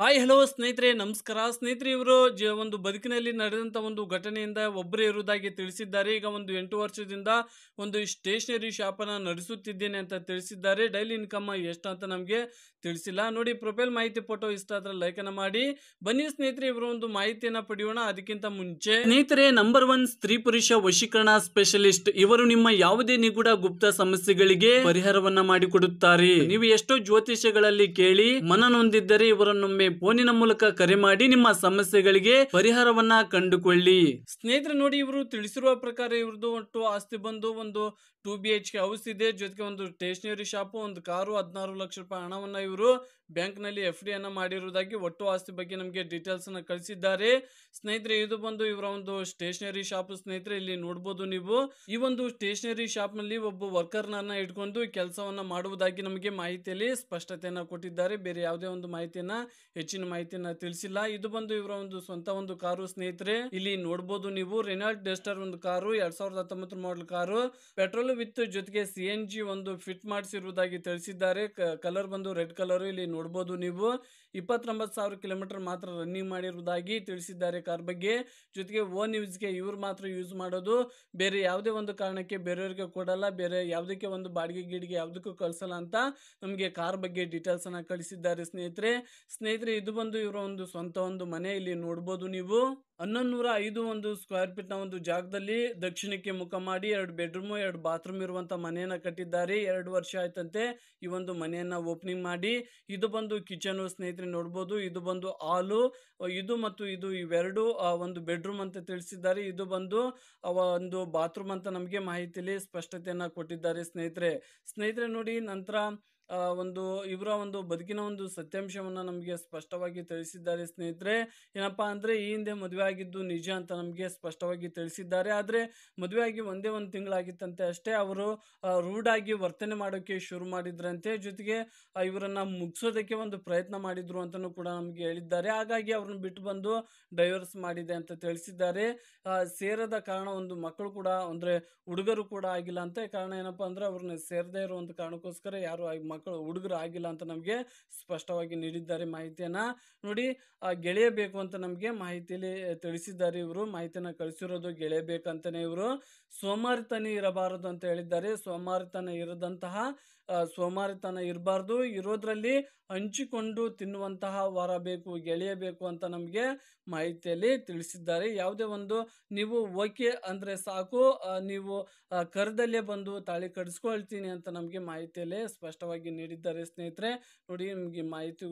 hi hello ಸ್ನೇಹಿತರೆ ನಮಸ್ಕಾರ ಸ್ನೇಹಿತರೆ ಇವರು ಜ ಒಂದು ಬದುಕಿನಲ್ಲಿ ನಡೆದಂಥ ಒಂದು ಘಟನೆಯಿಂದ ಒಬ್ಬರೇ ಇರುವುದಾಗಿ ತಿಳಿಸಿದ್ದಾರೆ ಈಗ ಒಂದು ಎಂಟು ವರ್ಷದಿಂದ ಒಂದು ಸ್ಟೇಷನರಿ ಶಾಪನ್ನು ನಡೆಸುತ್ತಿದ್ದೇನೆ ಅಂತ ತಿಳಿಸಿದ್ದಾರೆ ಡೈಲಿ ಇನ್ಕಮ್ ಎಷ್ಟು ಅಂತ ನಮಗೆ ತಿಳಿಸಿಲ್ಲ ನೋಡಿ ಪ್ರೊಫೈಲ್ ಮಾಹಿತಿ ಫೋಟೋ ಇಷ್ಟ ಆದರೆ ಲೈಕನ್ನು ಮಾಡಿ ಬನ್ನಿ ಸ್ನೇಹಿತರೆ ಇವರು ಒಂದು ಮಾಹಿತಿಯನ್ನು ಪಡೆಯೋಣ ಅದಕ್ಕಿಂತ ಮುಂಚೆ ಸ್ನೇಹಿತರೆ ನಂಬರ್ ಒನ್ ಸ್ತ್ರೀ ಪುರುಷ ವಶೀಕರಣ ಸ್ಪೆಷಲಿಸ್ಟ್ ಇವರು ನಿಮ್ಮ ಯಾವುದೇ ನಿಗೂಢ ಗುಪ್ತ ಸಮಸ್ಯೆಗಳಿಗೆ ಪರಿಹಾರವನ್ನ ಮಾಡಿಕೊಡುತ್ತಾರೆ ನೀವು ಎಷ್ಟೋ ಜ್ಯೋತಿಷಗಳಲ್ಲಿ ಕೇಳಿ ಮನನೊಂದಿದ್ದರೆ ಇವರನ್ನೊಮ್ಮೆ ಫೋನಿನ ಮೂಲಕ ಕರೆ ಮಾಡಿ ನಿಮ್ಮ ಸಮಸ್ಯೆಗಳಿಗೆ ಪರಿಹಾರವನ್ನ ಕಂಡುಕೊಳ್ಳಿ ಸ್ನೇಹಿತರೆ ನೋಡಿ ಇವರು ತಿಳಿಸಿರುವ ಪ್ರಕಾರ ಇವ್ರದ್ದು ಒಟ್ಟು ಆಸ್ತಿ ಬಂದು ಒಂದು two B H K house ಇದೆ ಜೊತೆಗೆ ಒಂದು ಸ್ಟೇಷನರಿ ಶಾಪ್ ಒಂದು ಕಾರು ಹದಿನಾರು ಲಕ್ಷ ರೂಪಾಯಿ ಹಣವನ್ನ ಇವರು ಬ್ಯಾಂಕ್ ನಲ್ಲಿ ಎಫ್ ಡಿ ಅನ್ನ ಮಾಡಿರುವುದಾಗಿ ಒಟ್ಟು ಆಸ್ತಿ ಬಗ್ಗೆ ನಮಗೆ ಡೀಟೇಲ್ಸ್ ಅನ್ನ ಕಳಿಸಿದ್ದಾರೆ ಸ್ನೇಹಿತರೆ ಇದು ಬಂದು ಇವರ ಒಂದು ಸ್ಟೇಷನರಿ ಶಾಪ್ ಸ್ನೇಹಿತರೆ ಇಲ್ಲಿ ನೋಡಬಹುದು ನೀವು ಈ ಒಂದು ಸ್ಟೇಷನರಿ ಶಾಪ್ ನಲ್ಲಿ ಒಬ್ಬ ವರ್ಕರ್ ನನ್ನ ಇಟ್ಕೊಂಡು ಕೆಲಸವನ್ನ ಮಾಡುವುದಾಗಿ ನಮಗೆ ಮಾಹಿತಿಯಲ್ಲಿ ಸ್ಪಷ್ಟತೆಯನ್ನ ಕೊಟ್ಟಿದ್ದಾರೆ ಬೇರೆ ಯಾವುದೇ ಒಂದು ಮಾಹಿತಿಯನ್ನ ಹೆಚ್ಚಿನ ಮಾಹಿತಿಯನ್ನ ತಿಳಿಸಿಲ್ಲ ಇದು ಬಂದು ಇವರ ಒಂದು ಸ್ವಂತ ಒಂದು ಕಾರು ಸ್ನೇಹಿತರೆ ಇಲ್ಲಿ ನೋಡಬಹುದು ನೀವು ರೆನಾಲ್ಡ್ ಡೆಸ್ಟರ್ ಒಂದು ಕಾರು ಎರಡ್ ಸಾವಿರದ ಹತ್ತೊಂಬತ್ತು ಮಾಡಲ್ ಕಾರು ಪೆಟ್ರೋಲ್ ವಿತ್ ಜೊತೆಗೆ ಸಿ ಎನ್ ಜಿ ಒಂದು ಫಿಟ್ ಮಾಡಿಸಿರುವುದಾಗಿ ತಿಳಿಸಿದ್ದಾರೆ ಕಲರ್ ಬಂದು ರೆಡ್ ಕಲರ್ ಇಲ್ಲಿ ನೋಡಬಹುದು ನೀವು ಇಪ್ಪತ್ತೊಂಬತ್ತು ಸಾವಿರ ಕಿಲೋಮೀಟರ್ ಮಾತ್ರ ರನ್ನಿಂಗ್ ಮಾಡಿರುವುದಾಗಿ ತಿಳಿಸಿದ್ದಾರೆ ಕಾರ್ ಬಗ್ಗೆ ಜೊತೆಗೆ ಓನ್ ಯೂಸ್ಗೆ ಇವ್ರು ಮಾತ್ರ ಯೂಸ್ ಮಾಡೋದು ಬೇರೆ ಯಾವುದೇ ಒಂದು ಕಾರಣಕ್ಕೆ ಬೇರೆಯವರಿಗೆ ಕೊಡಲ್ಲ ಬೇರೆ ಯಾವುದಕ್ಕೆ ಒಂದು ಬಾಡಿಗೆ ಗೀಡಿಗೆ ಯಾವುದಕ್ಕೂ ಕಳಿಸಲ್ಲ ಅಂತ ನಮಗೆ ಕಾರ್ ಬಗ್ಗೆ ಡೀಟೇಲ್ಸ್ ಅನ್ನ ಕಳಿಸಿದ್ದಾರೆ ಸ್ನೇಹಿತರೆ ಸ್ನೇಹಿತರೆ ಇದು ಬಂದು ಇವರ ಒಂದು ಸ್ವಂತ ಒಂದು ಮನೆ ಇಲ್ಲಿ ನೋಡಬಹುದು ನೀವು ಹನ್ನೊಂದು ಐದು ಒಂದು ಸ್ಕ್ವೇರ್ ಫೀಟ್ ನ ಒಂದು ಜಾಗದಲ್ಲಿ ದಕ್ಷಿಣಕ್ಕೆ ಮುಖ ಮಾಡಿ ಎರಡು ಬೆಡ್ರೂಮ್ ಎರಡು ಬಾತ್ರೂಮ್ ಇರುವಂತ ಮನೆಯನ್ನ ಕಟ್ಟಿದ್ದಾರೆ ಎರಡು ವರ್ಷ ಆಯ್ತಂತೆ ಈ ಒಂದು ಮನೆಯನ್ನ ಓಪನಿಂಗ್ ಮಾಡಿ ಇದು ಬಂದು ಕಿಚನ್ ಸ್ನೇಹಿತರೆ ನೋಡಬಹುದು ಇದು ಬಂದು ಹಾಲು ಇದು ಮತ್ತು ಇದು ಇವೆರಡು ಒಂದು ಬೆಡ್ರೂಮ್ ಅಂತ ತಿಳಿಸಿದ್ದಾರೆ ಇದು ಬಂದು ಒಂದು ಬಾತ್ರೂಮ್ ಅಂತ ನಮಗೆ ಮಾಹಿತಿಯಲ್ಲಿ ಸ್ಪಷ್ಟತೆಯನ್ನ ಕೊಟ್ಟಿದ್ದಾರೆ ಸ್ನೇಹಿತರೆ ಸ್ನೇಹಿತರೆ ನೋಡಿ ನಂತರ ಒಂದು ಇವರ ಒಂದು ಬದುಕಿನ ಒಂದು ಸತ್ಯಾಂಶವನ್ನು ನಮಗೆ ಸ್ಪಷ್ಟವಾಗಿ ತಿಳಿಸಿದ್ದಾರೆ ಸ್ನೇಹಿತರೆ ಏನಪ್ಪಾ ಅಂದರೆ ಈ ಹಿಂದೆ ಮದುವೆ ಆಗಿದ್ದು ನಿಜ ಅಂತ ನಮಗೆ ಸ್ಪಷ್ಟವಾಗಿ ತಿಳಿಸಿದ್ದಾರೆ ಆದರೆ ಮದುವೆಯಾಗಿ ಒಂದೇ ಒಂದು ತಿಂಗಳಾಗಿತ್ತಂತೆ ಅಷ್ಟೇ ಅವರು ರೂಢಾಗಿ ವರ್ತನೆ ಮಾಡೋಕ್ಕೆ ಶುರು ಮಾಡಿದ್ರಂತೆ ಜೊತೆಗೆ ಇವರನ್ನು ಮುಗಿಸೋದಕ್ಕೆ ಒಂದು ಪ್ರಯತ್ನ ಮಾಡಿದ್ರು ಅಂತಲೂ ಕೂಡ ನಮಗೆ ಹೇಳಿದ್ದಾರೆ ಹಾಗಾಗಿ ಅವ್ರನ್ನ ಬಿಟ್ಟು ಬಂದು ಡೈವರ್ಸ್ ಮಾಡಿದೆ ಅಂತ ತಿಳಿಸಿದ್ದಾರೆ ಸೇರದ ಕಾರಣ ಒಂದು ಮಕ್ಕಳು ಕೂಡ ಅಂದರೆ ಹುಡುಗರು ಕೂಡ ಆಗಿಲ್ಲ ಅಂತ ಕಾರಣ ಏನಪ್ಪ ಅಂದರೆ ಅವ್ರನ್ನ ಸೇರದೇ ಇರೋ ಒಂದು ಕಾರಣಕ್ಕೋಸ್ಕರ ಯಾರು ಮಕ್ಕಳು ಹುಡುಗರು ಆಗಿಲ್ಲ ಅಂತ ನಮಗೆ ಸ್ಪಷ್ಟವಾಗಿ ನೀಡಿದ್ದಾರೆ ಮಾಹಿತಿಯನ್ನ ನೋಡಿ ಗೆಳೆಯಬೇಕು ಅಂತ ನಮಗೆ ಮಾಹಿತಿಯಲ್ಲಿ ತಿಳಿಸಿದ್ದಾರೆ ಇವರು ಮಾಹಿತಿಯನ್ನ ಕಳಿಸಿರೋದು ಗೆಳೆಯಬೇಕಂತಲೇ ಇವರು ಸೋಮಾರಿತನ ಇರಬಾರದು ಅಂತ ಹೇಳಿದ್ದಾರೆ ಸೋಮಾರಿತನ ಇರದಂತಹ ಸೋಮಾರಿತನ ಇರಬಾರ್ದು ಇರೋದ್ರಲ್ಲಿ ಹಂಚಿಕೊಂಡು ತಿನ್ನುವಂತಹ ವಾರ ಬೇಕು ಗೆಳೆಯಬೇಕು ಅಂತ ನಮಗೆ ಮಾಹಿತಿಯಲ್ಲಿ ತಿಳಿಸಿದ್ದಾರೆ ಯಾವುದೇ ಒಂದು ನೀವು ಓಕೆ ಅಂದರೆ ಸಾಕು ನೀವು ಕರದಲ್ಲೇ ಬಂದು ತಾಳಿ ಕಡಿಸ್ಕೊಳ್ತೀನಿ ಅಂತ ನಮಗೆ ಮಾಹಿತಿಯಲ್ಲಿ ಸ್ಪಷ್ಟವಾಗಿ ನೀಡಿದ್ದಾರೆ ಸ್ನೇಹಿತರೆ ನೋಡಿ ನಿಮಗೆ ಮಾಹಿತಿ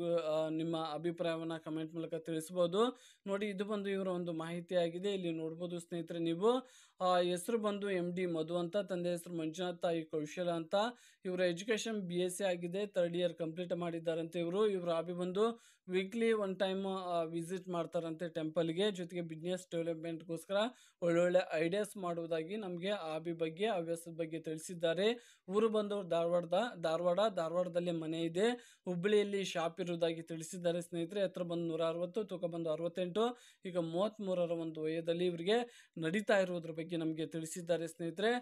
ನಿಮ್ಮ ಅಭಿಪ್ರಾಯವನ್ನು ಕಮೆಂಟ್ ಮೂಲಕ ತಿಳಿಸಬಹುದು ನೋಡಿ ಇದು ಬಂದು ಇವರ ಒಂದು ಮಾಹಿತಿ ಆಗಿದೆ ಇಲ್ಲಿ ನೋಡ್ಬೋದು ಸ್ನೇಹಿತರೆ ನೀವು ಹೆಸರು ಬಂದು ಎಂ ಡಿ ಮಧು ಅಂತ ತಂದೆ ಹೆಸರು ಮಂಜುನಾಥ್ ತಾಯಿ ಕೌಶಲ್ಯ ಅಂತ ಇವರ ಎಜುಕೇಶನ್ ಬಿ ಎಸ್ ಸಿ ಆಗಿದೆ ಥರ್ಡ್ ಇಯರ್ ಕಂಪ್ಲೀಟ್ ಮಾಡಿದ್ದಾರೆ ಅಂತ ಇವರು ಇವರ ಅಭಿ ಬಂದು ವೀಕ್ಲಿ ಒನ್ ಟೈಮ್ ವಿಸಿಟ್ ಮಾಡ್ತಾರಂತೆ ಟೆಂಪಲ್ಗೆ ಜೊತೆಗೆ ಬಿಸ್ನೆಸ್ ಡೆವಲಪ್ಮೆಂಟ್ಗೋಸ್ಕರ ಒಳ್ಳೊಳ್ಳೆ ಐಡಿಯಾಸ್ ಮಾಡುವುದಾಗಿ ನಮಗೆ ಆಬಿ ಬಗ್ಗೆ ಹವ್ಯಾಸದ ಬಗ್ಗೆ ತಿಳಿಸಿದ್ದಾರೆ ಊರು ಬಂದವರು ಧಾರವಾಡದ ಧಾರವಾಡ ಧಾರವಾಡದಲ್ಲಿ ಮನೆ ಇದೆ ಹುಬ್ಬಳ್ಳಿಯಲ್ಲಿ ಶಾಪ್ ಇರುವುದಾಗಿ ತಿಳಿಸಿದ್ದಾರೆ ಸ್ನೇಹಿತರೆ ಹತ್ರ ಬಂದು ನೂರ ಅರವತ್ತು ತೂಕ ಬಂದು ಅರವತ್ತೆಂಟು ಈಗ ಮೂವತ್ತ್ಮೂರರ ಒಂದು ವಯದಲ್ಲಿ ಇವರಿಗೆ ನಡೀತಾ ಇರುವುದ್ರ ಬಗ್ಗೆ ನಮಗೆ ತಿಳಿಸಿದ್ದಾರೆ ಸ್ನೇಹಿತರೆ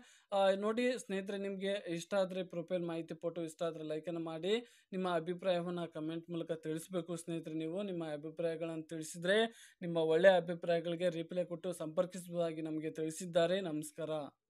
ನೋಡಿ ಸ್ನೇಹಿತರೆ ನಿಮಗೆ ಇಷ್ಟ ಆದರೆ ಪ್ರೊಫೈಲ್ ಮಾಹಿತಿ ಫೋಟೋ ಇಷ್ಟ ಆದರೆ ಲೈಕನ್ನು ಮಾಡಿ ನಿಮ್ಮ ಅಭಿಪ್ರಾಯವನ್ನು ಕಮೆಂಟ್ ಮೂಲಕ ತಿಳಿಸಬೇಕು ಸ್ನೇಹಿತರೆ ಸ್ನೇಹಿತರೆ ನೀವು ನಿಮ್ಮ ಅಭಿಪ್ರಾಯಗಳನ್ನು ತಿಳಿಸಿದರೆ ನಿಮ್ಮ ಒಳ್ಳೆಯ ಅಭಿಪ್ರಾಯಗಳಿಗೆ ರಿಪ್ಲೈ ಕೊಟ್ಟು ಸಂಪರ್ಕಿಸುವುದಾಗಿ ನಮಗೆ ತಿಳಿಸಿದ್ದಾರೆ ನಮಸ್ಕಾರ